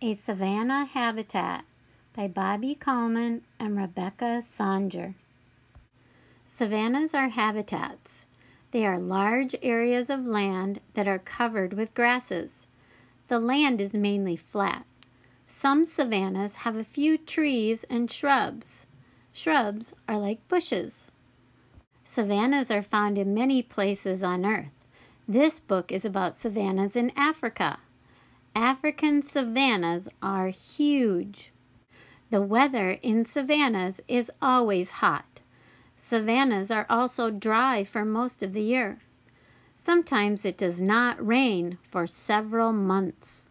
A Savannah Habitat by Bobby Coleman and Rebecca Sonder. Savannas are habitats. They are large areas of land that are covered with grasses. The land is mainly flat. Some savannas have a few trees and shrubs. Shrubs are like bushes. Savannas are found in many places on Earth. This book is about savannas in Africa. African savannas are huge. The weather in savannas is always hot. Savannas are also dry for most of the year. Sometimes it does not rain for several months.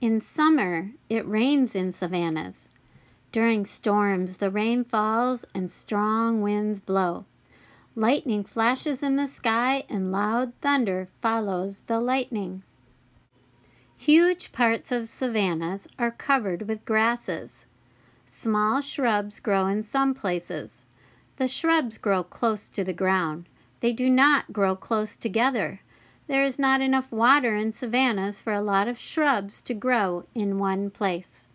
In summer, it rains in savannas. During storms, the rain falls and strong winds blow. Lightning flashes in the sky and loud thunder follows the lightning. Huge parts of savannas are covered with grasses. Small shrubs grow in some places. The shrubs grow close to the ground. They do not grow close together. There is not enough water in savannas for a lot of shrubs to grow in one place.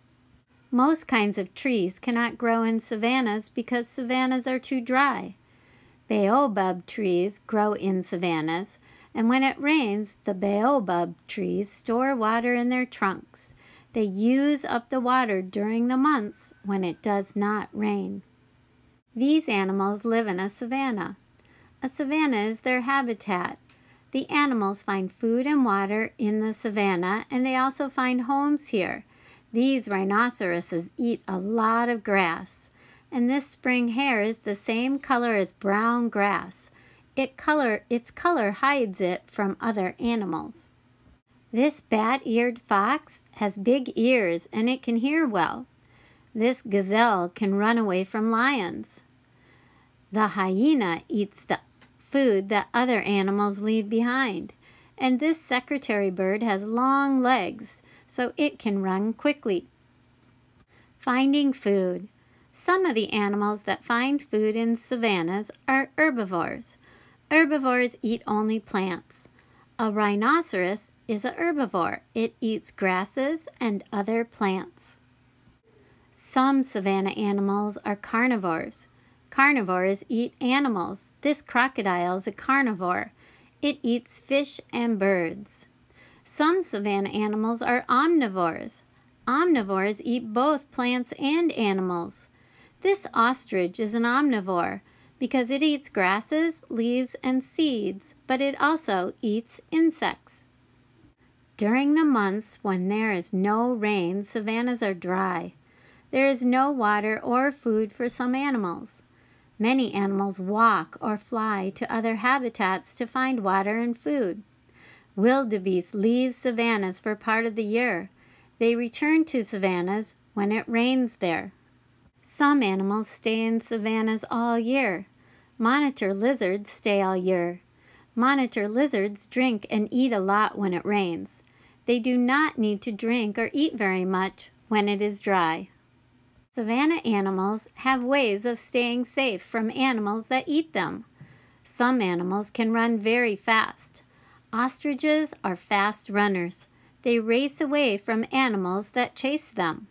Most kinds of trees cannot grow in savannas because savannas are too dry. Baobab trees grow in savannas, and when it rains, the baobab trees store water in their trunks. They use up the water during the months when it does not rain. These animals live in a savanna. A savanna is their habitat. The animals find food and water in the savanna, and they also find homes here. These rhinoceroses eat a lot of grass, and this spring hair is the same color as brown grass. It color, its color hides it from other animals. This bat-eared fox has big ears and it can hear well. This gazelle can run away from lions. The hyena eats the food that other animals leave behind. And this secretary bird has long legs, so it can run quickly. Finding food. Some of the animals that find food in savannas are herbivores, Herbivores eat only plants. A rhinoceros is a herbivore. It eats grasses and other plants. Some savanna animals are carnivores. Carnivores eat animals. This crocodile is a carnivore. It eats fish and birds. Some savanna animals are omnivores. Omnivores eat both plants and animals. This ostrich is an omnivore because it eats grasses, leaves, and seeds, but it also eats insects. During the months when there is no rain, savannas are dry. There is no water or food for some animals. Many animals walk or fly to other habitats to find water and food. Wildebeest leave savannas for part of the year. They return to savannas when it rains there. Some animals stay in savannas all year. Monitor lizards stay all year. Monitor lizards drink and eat a lot when it rains. They do not need to drink or eat very much when it is dry. Savanna animals have ways of staying safe from animals that eat them. Some animals can run very fast. Ostriches are fast runners. They race away from animals that chase them.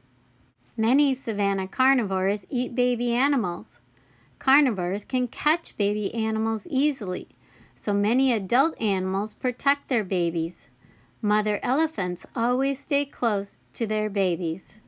Many savanna carnivores eat baby animals. Carnivores can catch baby animals easily, so many adult animals protect their babies. Mother elephants always stay close to their babies.